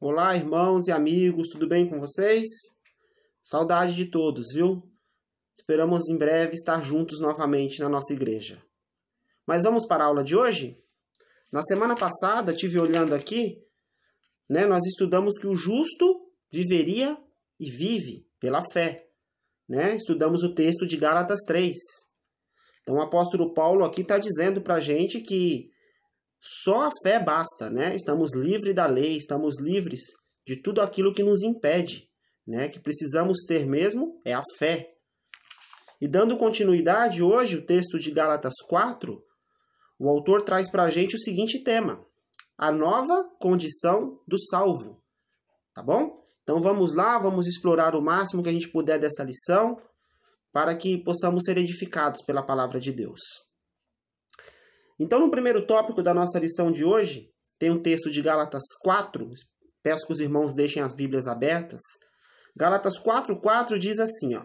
Olá, irmãos e amigos, tudo bem com vocês? Saudade de todos, viu? Esperamos em breve estar juntos novamente na nossa igreja. Mas vamos para a aula de hoje? Na semana passada, tive olhando aqui, né, nós estudamos que o justo viveria e vive pela fé. Né? Estudamos o texto de Gálatas 3. Então, o apóstolo Paulo aqui está dizendo para a gente que só a fé basta, né? Estamos livres da lei, estamos livres de tudo aquilo que nos impede, né? Que precisamos ter mesmo é a fé. E dando continuidade, hoje o texto de Gálatas 4, o autor traz para a gente o seguinte tema: a nova condição do salvo. Tá bom? Então vamos lá, vamos explorar o máximo que a gente puder dessa lição para que possamos ser edificados pela palavra de Deus. Então, no primeiro tópico da nossa lição de hoje, tem um texto de Gálatas 4. Peço que os irmãos deixem as Bíblias abertas. Gálatas 4:4 diz assim, ó: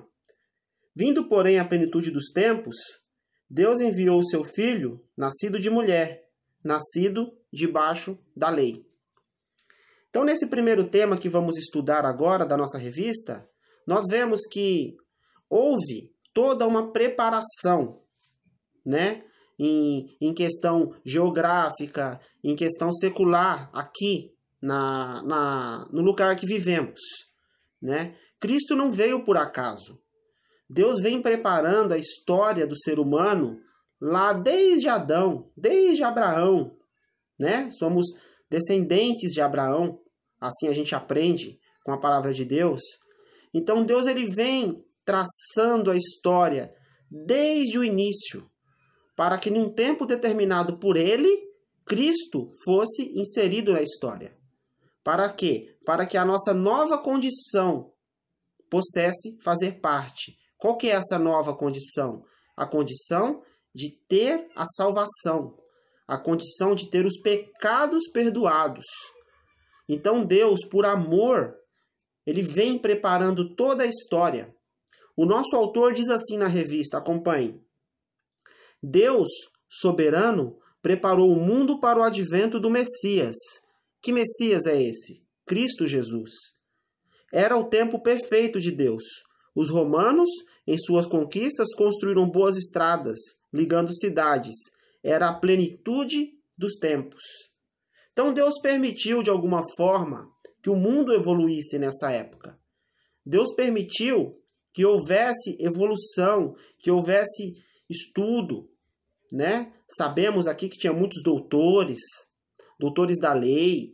Vindo, porém, à plenitude dos tempos, Deus enviou o seu filho, nascido de mulher, nascido debaixo da lei. Então, nesse primeiro tema que vamos estudar agora da nossa revista, nós vemos que houve toda uma preparação, né, em, em questão geográfica, em questão secular, aqui na, na, no lugar que vivemos. Né? Cristo não veio por acaso. Deus vem preparando a história do ser humano lá desde Adão, desde Abraão, né? Somos descendentes de Abraão, assim a gente aprende com a palavra de Deus. Então Deus ele vem traçando a história desde o início para que num tempo determinado por ele, Cristo fosse inserido na história. Para quê? Para que a nossa nova condição possesse fazer parte. Qual que é essa nova condição? A condição de ter a salvação, a condição de ter os pecados perdoados. Então Deus, por amor, ele vem preparando toda a história. O nosso autor diz assim na revista, acompanhe. Deus, soberano, preparou o mundo para o advento do Messias. Que Messias é esse? Cristo Jesus. Era o tempo perfeito de Deus. Os romanos, em suas conquistas, construíram boas estradas, ligando cidades. Era a plenitude dos tempos. Então Deus permitiu, de alguma forma, que o mundo evoluísse nessa época. Deus permitiu que houvesse evolução, que houvesse estudo, né? Sabemos aqui que tinha muitos doutores, doutores da lei,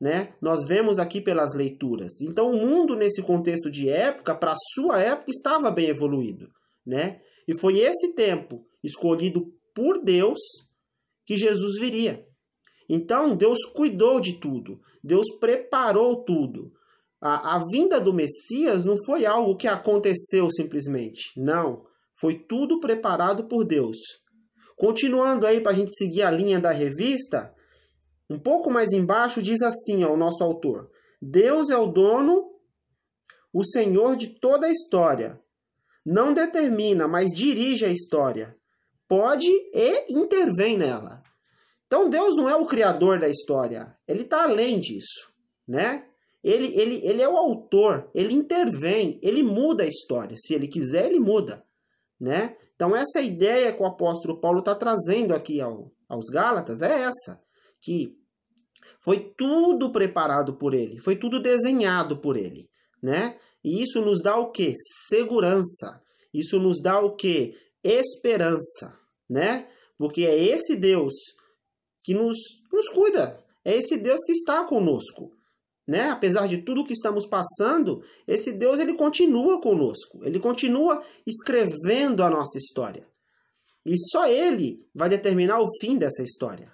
né? Nós vemos aqui pelas leituras. Então o mundo nesse contexto de época, para sua época, estava bem evoluído, né? E foi esse tempo escolhido por Deus que Jesus viria. Então Deus cuidou de tudo, Deus preparou tudo. A, a vinda do Messias não foi algo que aconteceu simplesmente, não. Foi tudo preparado por Deus. Continuando aí para a gente seguir a linha da revista, um pouco mais embaixo diz assim ó, o nosso autor: Deus é o dono, o Senhor de toda a história. Não determina, mas dirige a história. Pode e intervém nela. Então Deus não é o criador da história, ele está além disso, né? Ele, ele, ele é o autor, ele intervém, ele muda a história. Se ele quiser, ele muda, né? Então, essa ideia que o apóstolo Paulo está trazendo aqui ao, aos Gálatas é essa, que foi tudo preparado por ele, foi tudo desenhado por ele, né? E isso nos dá o que? Segurança. Isso nos dá o que? Esperança, né? Porque é esse Deus que nos, nos cuida, é esse Deus que está conosco né? Apesar de tudo que estamos passando, esse Deus ele continua conosco, ele continua escrevendo a nossa história. E só ele vai determinar o fim dessa história.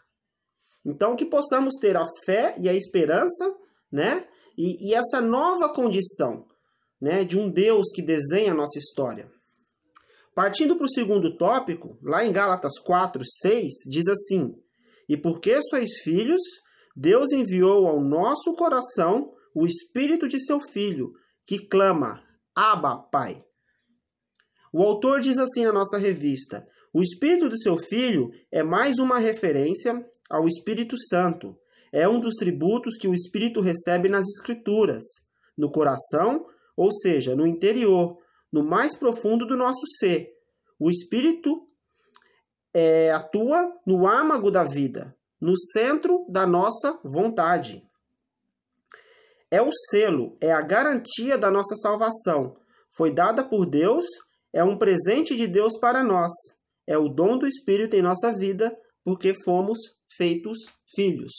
Então que possamos ter a fé e a esperança, né? E, e essa nova condição, né? De um Deus que desenha a nossa história. Partindo para o segundo tópico, lá em Gálatas 4, 6, diz assim: E porque sois filhos, Deus enviou ao nosso coração o espírito de seu filho, que clama: Abba, Pai. O autor diz assim na nossa revista: O espírito do seu filho é mais uma referência ao Espírito Santo. É um dos tributos que o espírito recebe nas Escrituras, no coração, ou seja, no interior, no mais profundo do nosso ser. O espírito é, atua no âmago da vida, no centro da nossa vontade. É o selo, é a garantia da nossa salvação. Foi dada por Deus, é um presente de Deus para nós. É o dom do Espírito em nossa vida, porque fomos feitos filhos.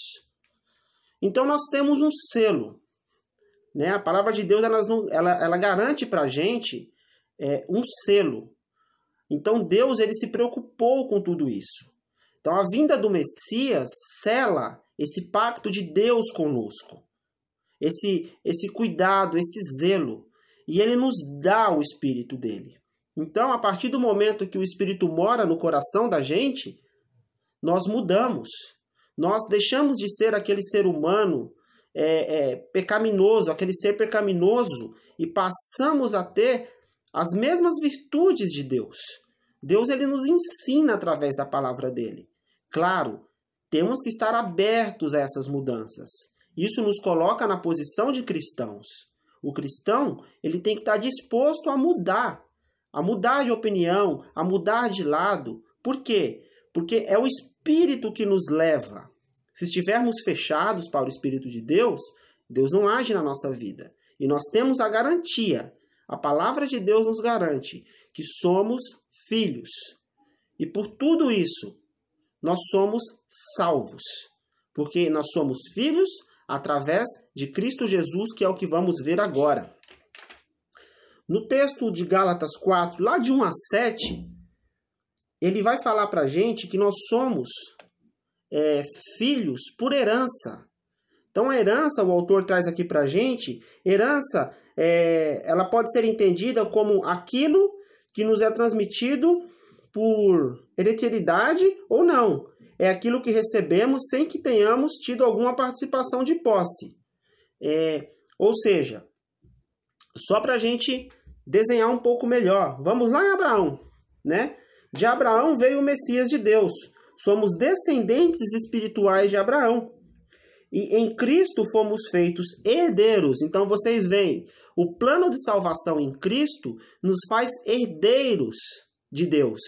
Então nós temos um selo. Né? A palavra de Deus ela, ela, ela garante para a gente é, um selo. Então Deus ele se preocupou com tudo isso. Então a vinda do Messias sela esse pacto de Deus conosco, esse, esse cuidado, esse zelo, e ele nos dá o Espírito dele. Então, a partir do momento que o Espírito mora no coração da gente, nós mudamos. Nós deixamos de ser aquele ser humano é, é, pecaminoso, aquele ser pecaminoso, e passamos a ter as mesmas virtudes de Deus. Deus ele nos ensina através da palavra dele. Claro, temos que estar abertos a essas mudanças. Isso nos coloca na posição de cristãos. O cristão, ele tem que estar disposto a mudar, a mudar de opinião, a mudar de lado. Por quê? Porque é o espírito que nos leva. Se estivermos fechados para o espírito de Deus, Deus não age na nossa vida. E nós temos a garantia, a palavra de Deus nos garante que somos filhos. E por tudo isso, nós somos salvos, porque nós somos filhos através de Cristo Jesus, que é o que vamos ver agora. No texto de Gálatas 4, lá de 1 a 7, ele vai falar para a gente que nós somos é, filhos por herança. Então, a herança, o autor traz aqui para a gente, herança, é, ela pode ser entendida como aquilo que nos é transmitido por hereditariedade ou não. É aquilo que recebemos sem que tenhamos tido alguma participação de posse. É, ou seja, só para a gente desenhar um pouco melhor, vamos lá em Abraão, né? De Abraão veio o Messias de Deus. Somos descendentes espirituais de Abraão e em Cristo fomos feitos herdeiros. Então vocês veem, o plano de salvação em Cristo nos faz herdeiros de Deus.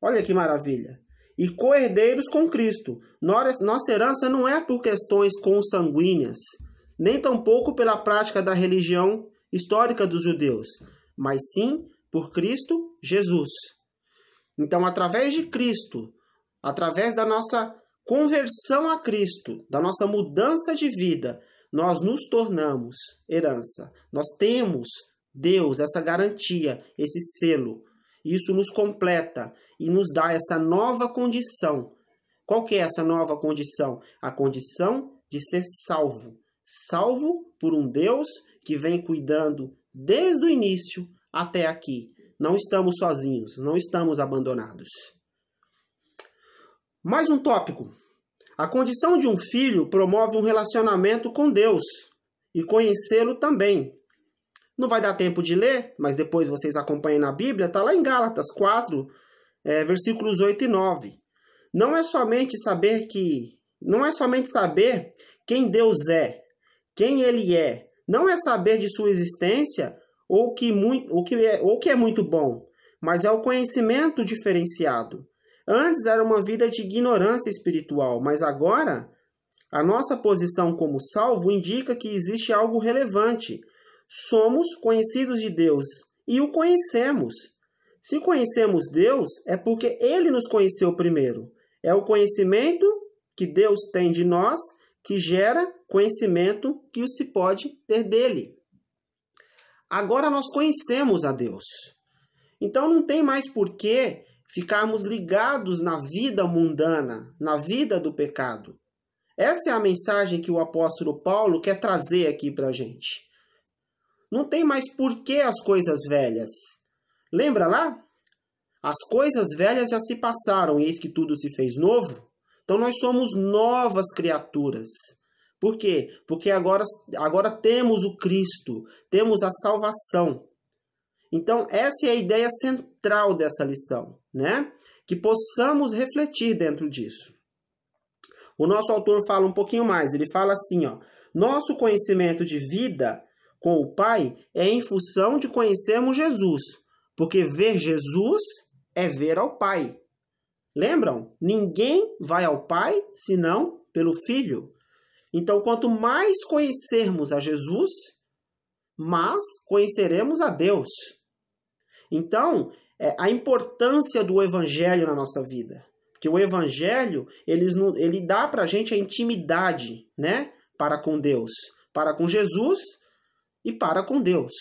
Olha que maravilha! E co-herdeiros com Cristo. Nossa herança não é por questões consanguíneas, nem tampouco pela prática da religião histórica dos judeus, mas sim por Cristo Jesus. Então, através de Cristo, através da nossa conversão a Cristo, da nossa mudança de vida, nós nos tornamos herança. Nós temos Deus, essa garantia, esse selo. Isso nos completa e nos dá essa nova condição. Qual que é essa nova condição? A condição de ser salvo. Salvo por um Deus que vem cuidando desde o início até aqui. Não estamos sozinhos, não estamos abandonados. Mais um tópico. A condição de um filho promove um relacionamento com Deus e conhecê-lo também. Não vai dar tempo de ler, mas depois vocês acompanhem na Bíblia, está lá em Gálatas 4, é, versículos 8 e 9. Não é somente saber que. Não é somente saber quem Deus é, quem ele é. Não é saber de sua existência ou que, muito, ou que, é, ou que é muito bom, mas é o conhecimento diferenciado. Antes era uma vida de ignorância espiritual, mas agora a nossa posição como salvo indica que existe algo relevante. Somos conhecidos de Deus e o conhecemos. Se conhecemos Deus, é porque ele nos conheceu primeiro. É o conhecimento que Deus tem de nós que gera conhecimento que se pode ter dele. Agora nós conhecemos a Deus. Então não tem mais porquê ficarmos ligados na vida mundana, na vida do pecado. Essa é a mensagem que o apóstolo Paulo quer trazer aqui para a gente. Não tem mais porquê as coisas velhas. Lembra lá? As coisas velhas já se passaram, eis que tudo se fez novo. Então nós somos novas criaturas. Por quê? Porque agora, agora temos o Cristo, temos a salvação. Então, essa é a ideia central dessa lição, né? Que possamos refletir dentro disso. O nosso autor fala um pouquinho mais, ele fala assim, ó: "Nosso conhecimento de vida com o Pai é em função de conhecermos Jesus, porque ver Jesus é ver ao Pai." Lembram? Ninguém vai ao Pai senão pelo Filho. Então, quanto mais conhecermos a Jesus, mais conheceremos a Deus. Então, é, a importância do evangelho na nossa vida. que o evangelho, ele, ele dá pra gente a intimidade, né? Para com Deus, para com Jesus e para com Deus.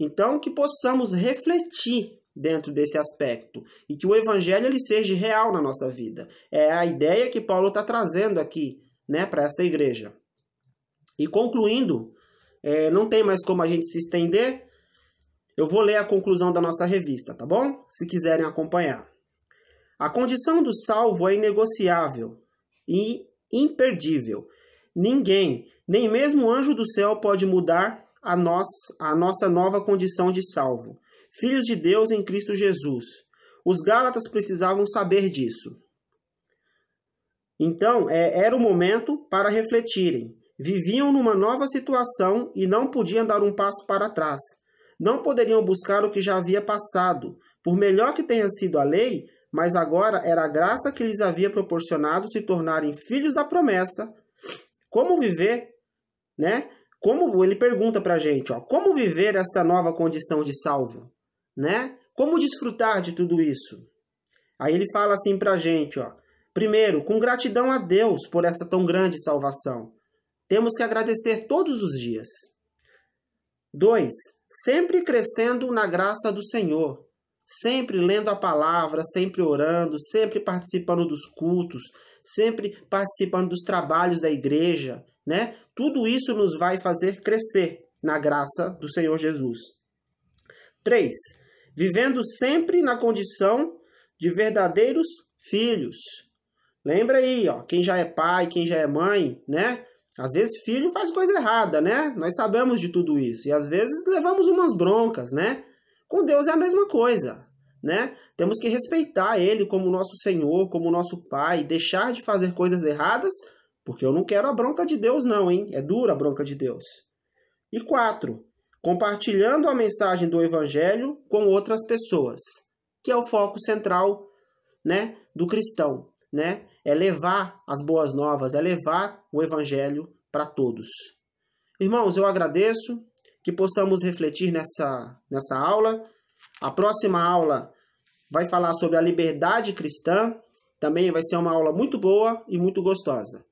Então, que possamos refletir dentro desse aspecto e que o evangelho ele seja real na nossa vida. É a ideia que Paulo está trazendo aqui, né, para esta igreja. E concluindo, é, não tem mais como a gente se estender, eu vou ler a conclusão da nossa revista, tá bom? Se quiserem acompanhar. A condição do salvo é inegociável e imperdível. Ninguém, nem mesmo o anjo do céu, pode mudar a, nós, a nossa nova condição de salvo. Filhos de Deus em Cristo Jesus. Os Gálatas precisavam saber disso. Então, é, era o momento para refletirem. Viviam numa nova situação e não podiam dar um passo para trás não poderiam buscar o que já havia passado, por melhor que tenha sido a lei, mas agora era a graça que lhes havia proporcionado se tornarem filhos da promessa. Como viver, né? Como ele pergunta para a gente, ó, como viver esta nova condição de salvo, né? Como desfrutar de tudo isso? Aí ele fala assim para a gente, ó, primeiro, com gratidão a Deus por essa tão grande salvação. Temos que agradecer todos os dias. Dois, sempre crescendo na graça do Senhor, sempre lendo a palavra, sempre orando, sempre participando dos cultos, sempre participando dos trabalhos da igreja, né? Tudo isso nos vai fazer crescer na graça do Senhor Jesus. 3. Vivendo sempre na condição de verdadeiros filhos. Lembra aí, ó, quem já é pai, quem já é mãe, né? Às vezes filho faz coisa errada, né? Nós sabemos de tudo isso. E às vezes levamos umas broncas, né? Com Deus é a mesma coisa, né? Temos que respeitar ele como nosso Senhor, como nosso Pai, deixar de fazer coisas erradas, porque eu não quero a bronca de Deus não, hein? É dura a bronca de Deus. E quatro, compartilhando a mensagem do evangelho com outras pessoas, que é o foco central, né, do cristão né? É levar as boas novas, é levar o evangelho para todos. Irmãos, eu agradeço que possamos refletir nessa, nessa aula. A próxima aula vai falar sobre a liberdade cristã. Também vai ser uma aula muito boa e muito gostosa.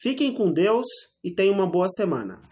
Fiquem com Deus e tenham uma boa semana.